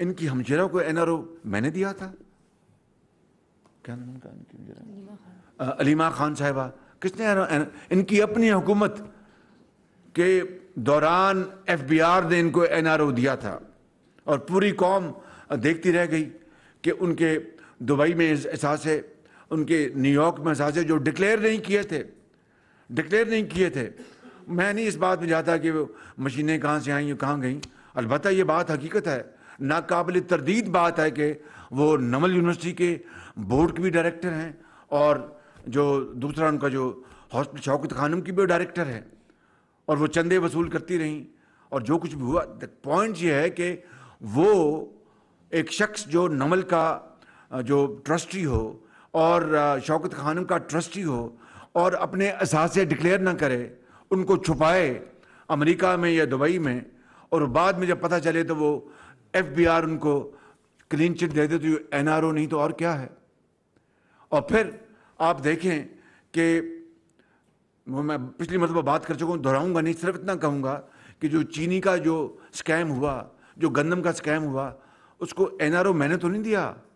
इनकी हमजरा को एनआरओ मैंने दिया था क्या नाम उनका इनकी हमजरा अलीमा खान साहिबा किसने इनकी अपनी हुकूमत के दौरान एफ बी आर ने इनको एन आर ओ दिया था और पूरी कौम देखती रह गई कि उनके दुबई में है उनके न्यूयॉर्क में है जो डिक्लेयर नहीं किए थे डिक्लेयर नहीं किए थे मैं नहीं इस बात में जाता कि वो मशीनें कहाँ से आई कहाँ गई अलबत्त ये बात हकीकत है नाकबिल तरदीद बात है कि वो नमल यूनिवर्सिटी के बोर्ड के भी डायरेक्टर हैं और जो दूसरा उनका जो हॉस्पिटल शौकत खानम की भी डायरेक्टर है और वो चंदे वसूल करती रहीं और जो कुछ भी हुआ पॉइंट ये है कि वो एक शख्स जो नमल का जो ट्रस्टी हो और शौकत खानम का ट्रस्टी हो और अपने असासे डिक्लेयर ना करे उनको छुपाए अमेरिका में या दुबई में और बाद में जब पता चले तो वो एफबीआर उनको क्लीन चिट दे दे तो एनआरओ नहीं तो और क्या है और फिर आप देखें कि मैं पिछली मतलब बात कर चुका हूँ दोहराऊंगा नहीं सिर्फ इतना कहूँगा कि जो चीनी का जो स्कैम हुआ जो गंदम का स्कैम हुआ उसको एनआरओ मैंने तो नहीं दिया